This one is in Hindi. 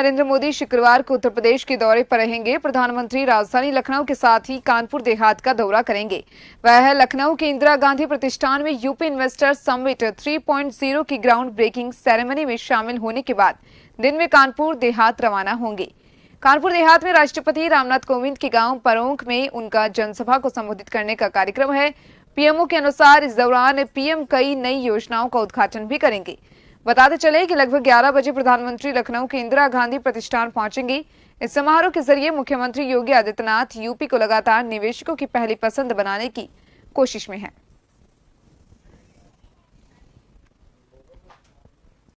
नरेंद्र मोदी शुक्रवार को उत्तर प्रदेश के दौरे पर रहेंगे प्रधानमंत्री राजधानी लखनऊ के साथ ही कानपुर देहात का दौरा करेंगे वह लखनऊ के इंदिरा गांधी प्रतिष्ठान में यूपी इन्वेस्टर समिट 3.0 की ग्राउंड ब्रेकिंग सेरेमनी में शामिल होने के बाद दिन में कानपुर देहात रवाना होंगे कानपुर देहात में राष्ट्रपति रामनाथ कोविंद के गाँव परोंख में उनका जनसभा को संबोधित करने का कार्यक्रम है पीएमओ के अनुसार इस दौरान पीएम कई नई योजनाओं का उद्घाटन भी करेंगे बताते चले कि लगभग 11 बजे प्रधानमंत्री लखनऊ के इंदिरा गांधी प्रतिष्ठान पहुंचेंगे इस समारोह के जरिए मुख्यमंत्री योगी आदित्यनाथ यूपी को लगातार निवेशकों की पहली पसंद बनाने की कोशिश में है